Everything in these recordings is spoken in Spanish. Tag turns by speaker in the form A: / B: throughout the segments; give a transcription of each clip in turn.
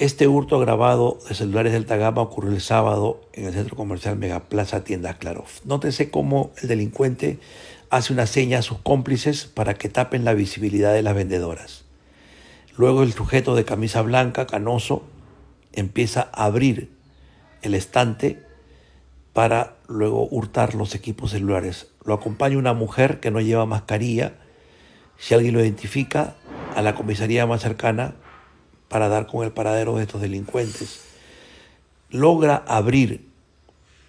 A: Este hurto grabado de celulares de alta ocurrió el sábado en el centro comercial Megaplaza Tiendas Claroff. Nótese cómo el delincuente hace una seña a sus cómplices para que tapen la visibilidad de las vendedoras. Luego el sujeto de camisa blanca, canoso, empieza a abrir el estante para luego hurtar los equipos celulares. Lo acompaña una mujer que no lleva mascarilla. Si alguien lo identifica, a la comisaría más cercana para dar con el paradero de estos delincuentes. Logra abrir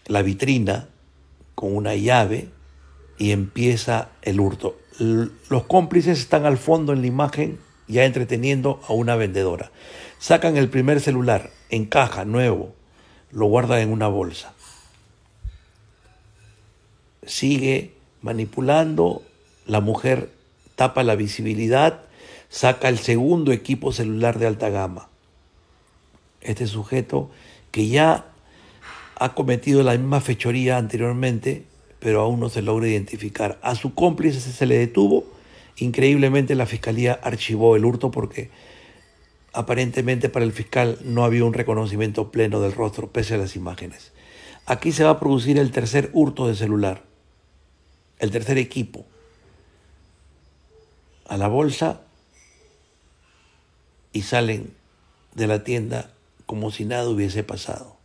A: la vitrina con una llave y empieza el hurto. Los cómplices están al fondo en la imagen ya entreteniendo a una vendedora. Sacan el primer celular, encaja, nuevo, lo guardan en una bolsa. Sigue manipulando, la mujer tapa la visibilidad saca el segundo equipo celular de alta gama. Este sujeto que ya ha cometido la misma fechoría anteriormente, pero aún no se logra identificar. A su cómplice se le detuvo. Increíblemente la fiscalía archivó el hurto porque aparentemente para el fiscal no había un reconocimiento pleno del rostro pese a las imágenes. Aquí se va a producir el tercer hurto de celular, el tercer equipo. A la bolsa y salen de la tienda como si nada hubiese pasado.